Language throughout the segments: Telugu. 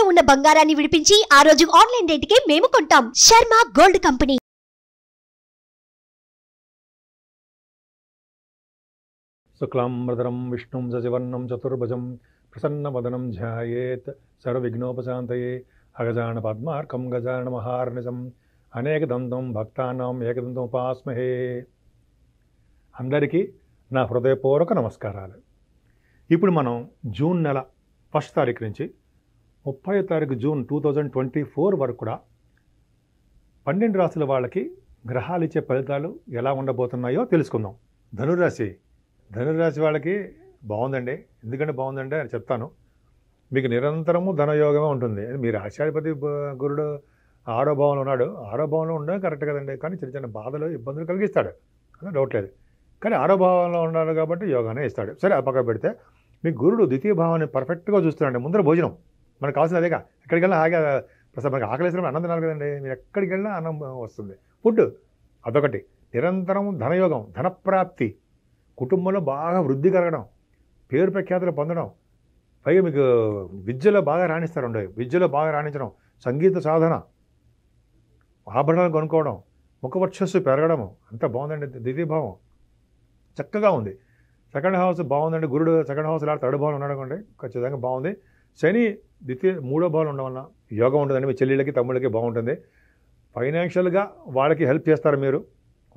తాకట్టులో ఉన్న బంగారాన్ని విడిపించి ఆ రోజు ఆన్లైన్ రేటుకే మేము కొంటాం శర్మ గోల్డ్ కంపెనీ మృదరం విష్ణుం సజివర్ణం చతుర్భుజం ప్రసన్నవదనం ధ్యాయేత్ సర్వవిఘ్నోపశాంతయే అగజాన పద్మార్కం గజాన మహార్నిజం అనేక దంతం భక్తానాం ఏకదంతం ఉపాస్మహే అందరికీ నా హృదయపూర్వక నమస్కారాలు ఇప్పుడు మనం జూన్ నెల ఫస్ట్ తారీఖు నుంచి ముప్పై తారీఖు June two thousand twenty four వరకు కూడా పన్నెండు రాశుల వాళ్ళకి గ్రహాలు ఇచ్చే ఫలితాలు ఎలా ఉండబోతున్నాయో తెలుసుకుందాం ధనురాశి ధనురాశి వాళ్ళకి బాగుందండి ఎందుకంటే బాగుందండి అని చెప్తాను మీకు నిరంతరము ధనయోగమే ఉంటుంది మీరు రాశాధిపతి గురుడు ఆరో భావంలో ఉన్నాడు ఆరో భావంలో ఉండడం కరెక్ట్ కదండి కానీ చిన్న చిన్న బాధలు ఇబ్బందులు కలిగిస్తాడు అని డౌట్ లేదు కానీ ఆరో భావంలో ఉన్నాడు కాబట్టి యోగానే ఇస్తాడు సరే ఆ పక్క పెడితే మీ గురుడు ద్వితీయ భావాన్ని పర్ఫెక్ట్గా చూస్తున్నాడు ముందర భోజనం మనకు కావాల్సిన అదేగా ఎక్కడికి వెళ్ళినా ఆగే ప్రసాద్ మనకు ఆకలి వేసినప్పుడు అన్నం తినాలి కదండి మీరు ఎక్కడికి వెళ్ళినా అన్నం వస్తుంది ఫుడ్ అదొకటి నిరంతరం ధనయోగం ధనప్రాప్తి కుటుంబంలో బాగా వృద్ధి కలగడం పేరు ప్రఖ్యాతులు పొందడం పైగా మీకు విద్యలో బాగా రాణిస్తారు ఉండవు విద్యలో బాగా రాణించడం సంగీత సాధన ఆభరణాలు కొనుక్కోవడం ముఖవర్చస్సు పెరగడము అంత బాగుందండి దివ్యభావం చక్కగా ఉంది సెకండ్ హౌస్ బాగుందండి గురుడు సెకండ్ హౌస్ ఇలా తడు భవన్ ఉన్నాడు అనుకోండి ఖచ్చితంగా బాగుంది శని ద్వితీయ మూడో భావన ఉండడం వల్ల యోగం ఉంటుందండి మీ చెల్లెళ్ళకి తమ్ముళ్ళకి బాగుంటుంది ఫైనాన్షియల్గా వాళ్ళకి హెల్ప్ చేస్తారు మీరు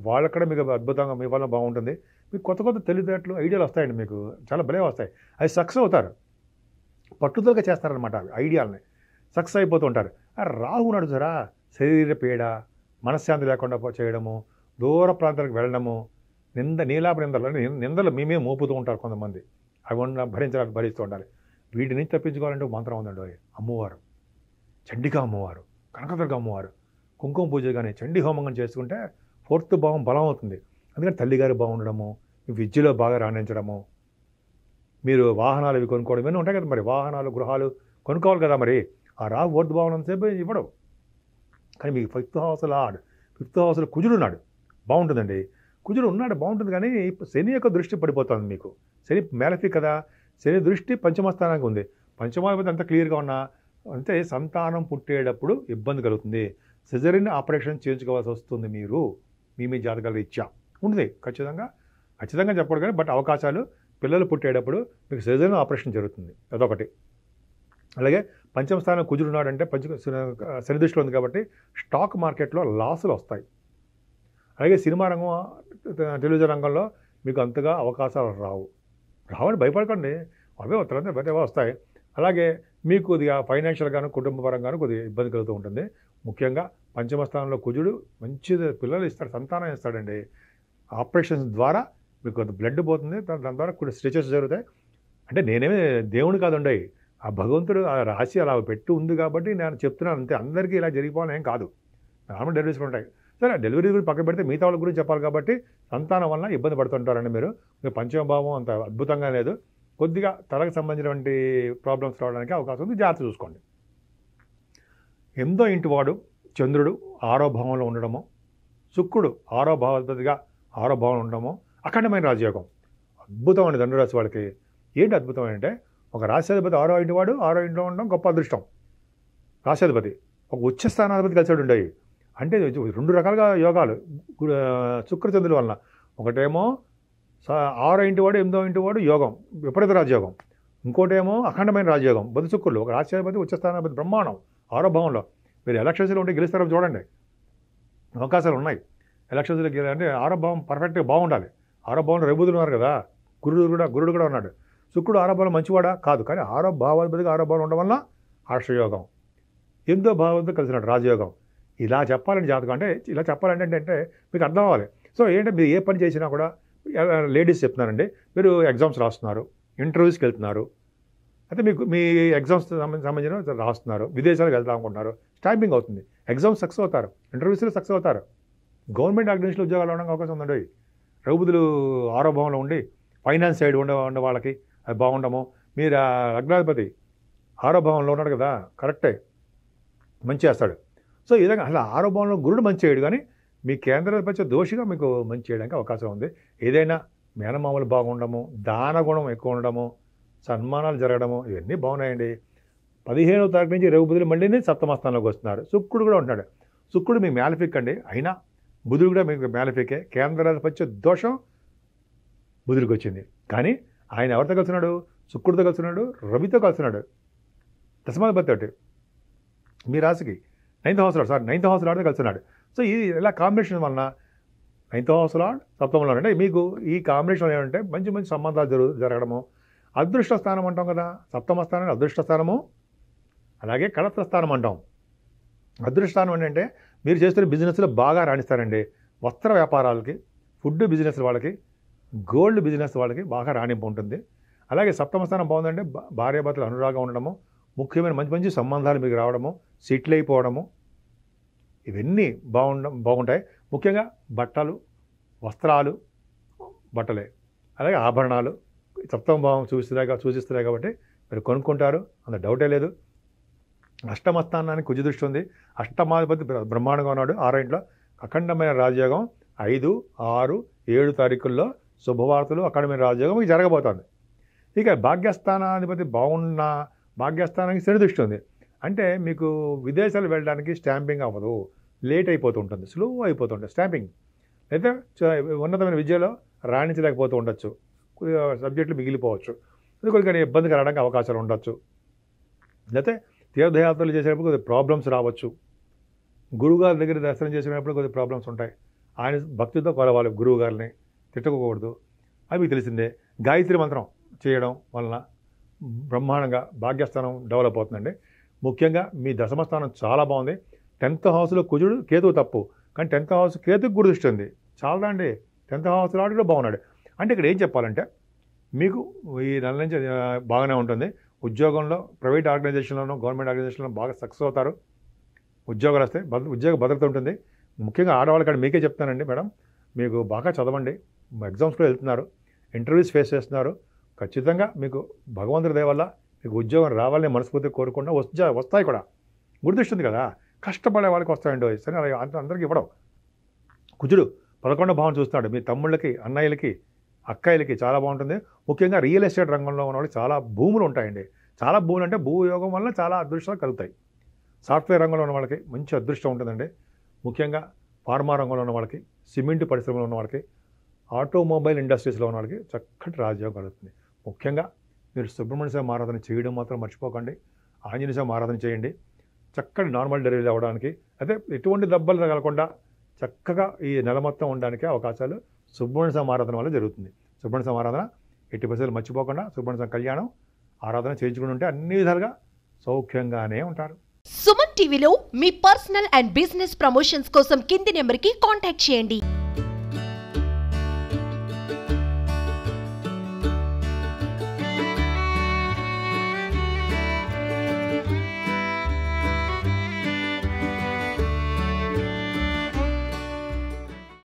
వాళ్ళక్కడ మీకు అద్భుతంగా మీ వల్ల బాగుంటుంది మీకు కొత్త కొత్త తెలివితేటలు ఐడియాలు వస్తాయండి మీకు చాలా భలే వస్తాయి అవి సక్సెస్ అవుతారు పట్టుదలగా చేస్తారనమాట ఐడియాలని సక్సెస్ అయిపోతూ ఉంటారు రాహు నడు సరా శరీర పీడ మనశ్శాంతి లేకుండా చేయడము దూర ప్రాంతాలకు వెళ్ళడము నింద నీలాప నిందలు నిందలు మేమే మోపుతూ ఉంటారు కొంతమంది అవి భరించడానికి భరిస్తూ ఉండాలి వీటి నుంచి తప్పించుకోవాలంటే మంత్రం ఉందండి అమ్మవారు చండికా అమ్మవారు కనకదుర్గ అమ్మవారు కుంకుమ పూజ కానీ చండి హోమంగా చేసుకుంటే ఫోర్త్ భావం బలం అవుతుంది అందుకని తల్లిగారు బాగుండడము విద్యలో బాగా రాణించడము మీరు వాహనాలు ఇవి కొనుక్కోవడం ఏమైనా ఉంటాయి కదా మరి వాహనాలు గృహాలు కొనుక్కోవాలి కదా మరి ఆ రా ఫోర్త్ భావన సేపు ఇవ్వడం కానీ మీకు ఫిఫ్త్ హౌస్లో ఆడు ఫిఫ్త్ హౌస్లో కుజుడు ఉన్నాడు బాగుంటుందండి కుజుడు ఉన్నాడు బాగుంటుంది కానీ శని యొక్క దృష్టి పడిపోతుంది మీకు శని మేలఫీ కదా శని దృష్టి పంచమ స్థానానికి ఉంది పంచమాధిపతి అంత క్లియర్గా ఉన్నా అంటే సంతానం పుట్టేటప్పుడు ఇబ్బంది కలుగుతుంది సిజరిన్ ఆపరేషన్ చేయించుకోవాల్సి వస్తుంది మీరు మీ మీ జాతకాలు ఇచ్చా ఉంటుంది ఖచ్చితంగా ఖచ్చితంగా చెప్పడు కానీ బట్ అవకాశాలు పిల్లలు పుట్టేటప్పుడు మీకు సిజరిన్ ఆపరేషన్ జరుగుతుంది అదొకటి అలాగే పంచమ స్థానం కుజుడున్నాడు అంటే పంచ శని దృష్టిలో ఉంది కాబట్టి స్టాక్ మార్కెట్లో లాసులు వస్తాయి అలాగే సినిమా రంగం టెలివిజన్ రంగంలో మీకు అంతగా అవకాశాలు రావు రావండి భయపడకండి అవే ఉత్తరం బయట వస్తాయి అలాగే మీకు కొద్దిగా ఫైనాన్షియల్గాను కుటుంబ కొద్దిగా ఇబ్బంది కలుగుతూ ఉంటుంది ముఖ్యంగా పంచమ స్థానంలో కుజుడు మంచి పిల్లలు ఇస్తాడు సంతానం ఇస్తాడండి ఆపరేషన్స్ ద్వారా మీకు కొంత బ్లడ్ పోతుంది దాని ద్వారా కొన్ని స్ట్రెచెస్ జరుగుతాయి అంటే నేనేమి దేవుని కాదుండే ఆ భగవంతుడు ఆ రాశి అలా పెట్టి ఉంది కాబట్టి నేను చెప్తున్నాను అంతే అందరికీ ఇలా జరిగిపోవాలని ఏం కాదు నార్మల్ డెలివరీస్ ఉంటాయి సరే డెలివరీ గురించి పక్కన పెడితే మిగతా వాళ్ళ గురించి చెప్పాలి కాబట్టి సంతానం వల్ల ఇబ్బంది పడుతుంటారండి మీరు పంచమ భావం అంత అద్భుతంగా లేదు కొద్దిగా తలకు సంబంధించినటువంటి ప్రాబ్లమ్స్ రావడానికి అవకాశం ఉంది జాగ్రత్త చూసుకోండి ఎంతో ఇంటివాడు చంద్రుడు ఆరో భావంలో ఉండడము శుక్రుడు ఆరో భావాధిపతిగా ఆరో భావంలో ఉండడము అఖండమైన రాజయోగం అద్భుతమైన ధనురాశి వాళ్ళకి ఏంటి అద్భుతం అంటే ఒక రాష్ట్రాధిపతి ఆరో ఇంటి వాడు ఆరో ఇంట్లో ఉండడం గొప్ప అదృష్టం రాష్ట్రాధిపతి ఒక ఉచ్చ స్థానాధిపతి కలిసి ఉండేవి అంటే రెండు రకాలుగా యోగాలు శుక్రచంద్రుల వలన ఒకటేమో ఆరో ఇంటి వాడు ఎనిమిదో ఇంటి వాడు యోగం విపరీత రాజయోగం ఇంకోటేమో అఖండమైన రాజయోగం బతుచుక్కులు ఒక రాష్ట్రాధిపతి ఉచ్చస్థానాధిపతి బ్రహ్మాండం ఆరో భావంలో మీరు ఎలక్షన్స్లో ఉంటే గెలుస్తారో చూడండి అవకాశాలు ఉన్నాయి ఎలక్షన్స్లో గెలి అంటే ఆరో భావం పర్ఫెక్ట్గా బాగుండాలి ఆరో భావంలో రేబుదులు ఉన్నారు కదా గురుడు కూడా గురుడు కూడా ఉన్నాడు శుక్రుడు ఆరోభావం మంచివాడా కాదు కానీ ఆరో ఆరో భావం ఉండడం వల్ల హర్షయోగం ఎంతో భావంతో కలిసినాడు రాజయోగం ఇలా చెప్పాలని జాతకం అంటే ఇలా చెప్పాలంటే అంటే మీకు అర్థం అవ్వాలి సో ఏంటంటే మీరు ఏ పని చేసినా కూడా లేడీస్ చెప్తున్నారండి మీరు ఎగ్జామ్స్ రాస్తున్నారు ఇంటర్వ్యూస్కి వెళ్తున్నారు అయితే మీకు మీ ఎగ్జామ్స్ సంబంధించిన రాస్తున్నారు విదేశాలకు వెళ్దాం అనుకుంటున్నారు స్టాంపింగ్ అవుతుంది ఎగ్జామ్స్ సక్సెస్ అవుతారు ఇంటర్వ్యూస్లో సక్సెస్ అవుతారు గవర్నమెంట్ ఆర్గనైజేషన్లో ఉద్యోగాలు ఉండడానికి అవకాశం ఉందండి రఘుబుధులు ఆరోభంలో ఉండి ఫైనాన్స్ సైడ్ ఉండ ఉండే వాళ్ళకి అది బాగుండము మీరు అగ్నాధిపతి ఆరోభవంలో ఉన్నాడు కదా కరెక్టే మంచి చేస్తాడు సో ఈ విధంగా అసలు ఆరోభంలో గురుడు మంచి చేయడు కానీ మీ కేంద్రాధిపత్య దోషిగా మీకు మంచి చేయడానికి అవకాశం ఉంది ఏదైనా మేనమామలు బాగుండము దాన గుణం ఎక్కువ ఉండడము సన్మానాలు జరగడము ఇవన్నీ బాగున్నాయండి పదిహేనవ తారీఖు నుంచి రేపు బుధులు మళ్ళీ సప్తమస్థానంలోకి వస్తున్నారు శుక్రుడు కూడా ఉంటున్నాడు శుక్రుడు మీ మేలఫిక్ అండి అయినా బుధుడు కూడా మీకు మేలఫికే కేంద్రాధిపత్య దోషం బుధుడికి వచ్చింది కానీ ఆయన ఎవరితో కలుస్తున్నాడు శుక్రుడితో కలుస్తున్నాడు రవితో కలుస్తున్నాడు దశమాధిపతి ఒకటి మీ రాశికి నైన్త్ హౌస్ సార్ నైన్త్ హౌస్లో ఆడితే కలుస్తున్నాడు సో ఇది ఇలా కాంబినేషన్ వలన ఎంతో హౌస్ లాడ్ సప్తమంలో అంటే మీకు ఈ కాంబినేషన్ ఏమంటే మంచి మంచి సంబంధాలు జరుగు జరగడము అదృష్ట స్థానం అంటాం కదా సప్తమ స్థానం అదృష్ట స్థానము అలాగే కళత్ర స్థానం అంటాం అదృష్టానం ఏంటంటే మీరు చేస్తున్న బిజినెస్లో బాగా రాణిస్తారండి వస్త్ర వ్యాపారాలకి ఫుడ్ బిజినెస్ వాళ్ళకి గోల్డ్ బిజినెస్ వాళ్ళకి బాగా రాణింపు ఉంటుంది అలాగే సప్తమ స్థానం బాగుందంటే భార్యాభర్తలు అనురాగం ఉండడము ముఖ్యమైన మంచి మంచి సంబంధాలు మీకు రావడము సెటిల్ అయిపోవడము ఇవన్నీ బాగుండ బాగుంటాయి ముఖ్యంగా బట్టలు వస్త్రాలు బట్టలే అలాగే ఆభరణాలు సప్తమ భావం చూస్తున్నాయి సూచిస్తున్నాయి కాబట్టి మీరు కొనుక్కుంటారు అంత డౌటే లేదు అష్టమస్థానానికి కుజి దృష్టి ఉంది అష్టమాధిపతి బ్రహ్మాండంగా ఉన్నాడు ఆరో ఇంట్లో అఖండమైన రాజయోగం ఐదు ఆరు ఏడు తారీఖుల్లో శుభవార్తలు అఖండమైన రాజయోగం మీకు జరగబోతోంది ఇక భాగ్యస్థానాధిపతి బాగున్న భాగ్యస్థానానికి శని దృష్టి ఉంది అంటే మీకు విదేశాలు వెళ్ళడానికి స్టాంపింగ్ అవ్వదు లేట్ అయిపోతుంటుంది స్లో అయిపోతుంటుంది స్టాంపింగ్ అయితే ఉన్నతమైన విద్యలో రాణించలేకపోతూ ఉండొచ్చు సబ్జెక్టులు మిగిలిపోవచ్చు అది కొద్దిగా ఇబ్బంది కలగడానికి అవకాశాలు ఉండొచ్చు లేకపోతే తీర్థయాత్రలు చేసేటప్పుడు కొద్దిగా ప్రాబ్లమ్స్ రావచ్చు గురువుగారి దగ్గర దర్శనం చేసేటప్పుడు కొద్దిగా ప్రాబ్లమ్స్ ఉంటాయి ఆయన భక్తితో కొలవాలి గురువుగారిని తిట్టుకోకూడదు అవి తెలిసిందే గాయత్రి మంత్రం చేయడం వలన బ్రహ్మాండంగా భాగ్యస్థానం డెవలప్ అవుతుందండి ముఖ్యంగా మీ దశమ స్థానం చాలా బాగుంది టెన్త్ హౌస్లో కుజుడు కేతు తప్పు కానీ టెన్త్ హౌస్ కేతుకు గుర్తిస్తుంది దృష్టి చాలా అండి టెన్త్ హౌస్లో ఆడు కూడా బాగున్నాడు అంటే ఇక్కడ ఏం చెప్పాలంటే మీకు ఈ నెల నుంచి బాగానే ఉంటుంది ఉద్యోగంలో ప్రైవేట్ ఆర్గనైజేషన్లోనూ గవర్నమెంట్ ఆర్గనైజేషన్లో బాగా సక్సెస్ అవుతారు ఉద్యోగాలు వస్తాయి భద్ర ఉద్యోగ భద్రత ఉంటుంది ముఖ్యంగా ఆడవాళ్ళకి కానీ మీకే చెప్తానండి మేడం మీకు బాగా చదవండి ఎగ్జామ్స్లో వెళ్తున్నారు ఇంటర్వ్యూస్ ఫేస్ చేస్తున్నారు ఖచ్చితంగా మీకు భగవంతుడి దయ మీకు ఉద్యోగం రావాలని మనస్ఫూర్తిగా కోరుకుండా వస్తా వస్తాయి కూడా గుర్తిస్తుంది కదా కష్టపడే వాళ్ళకి వస్తాయండి సరే అందరికీ ఇవ్వడం కుజుడు పదకొండో భావం చూస్తున్నాడు మీ తమ్ముళ్ళకి అన్నయ్యలకి అక్కాయిలకి చాలా బాగుంటుంది ముఖ్యంగా రియల్ ఎస్టేట్ రంగంలో ఉన్న వాళ్ళకి చాలా భూములు ఉంటాయండి చాలా భూములు అంటే భూయోగం వల్ల చాలా అదృష్టాలు కలుగుతాయి సాఫ్ట్వేర్ రంగంలో ఉన్న వాళ్ళకి మంచి అదృష్టం ఉంటుందండి ముఖ్యంగా ఫార్మా రంగంలో ఉన్న వాళ్ళకి సిమెంట్ పరిశ్రమలో ఉన్న వాళ్ళకి ఆటోమొబైల్ ఇండస్ట్రీస్లో ఉన్న వాళ్ళకి చక్కటి రాజ్యోగం కలుగుతుంది ముఖ్యంగా మీరు సుబ్రహ్మణ్య స్వామి ఆరాధన చేయడం మాత్రం మర్చిపోకండి ఆంజనేయ స్వామి ఆరాధన చేయండి చక్కటి నార్మల్ డెలివరీ అవ్వడానికి అయితే ఎటువంటి దెబ్బలు తగలకుండా చక్కగా ఈ నెల మొత్తం ఉండడానికి అవకాశాలు సుబ్రహ్మణ్య స్వామి ఆరాధన వల్ల జరుగుతుంది సుబ్రహ్మణ్య స్వామి ఆరాధన ఎట్టి పరిస్థితులు మర్చిపోకుండా సుబ్రహ్మణ్య స్వామి కళ్యాణం ఆరాధన చేయించుకుని ఉంటే అన్ని విధాలుగా సౌఖ్యంగానే ఉంటారు సుమన్ టీవీలో మీ పర్సనల్ అండ్ బిజినెస్ ప్రమోషన్స్ కోసం కింది నెంబర్కి కాంటాక్ట్ చేయండి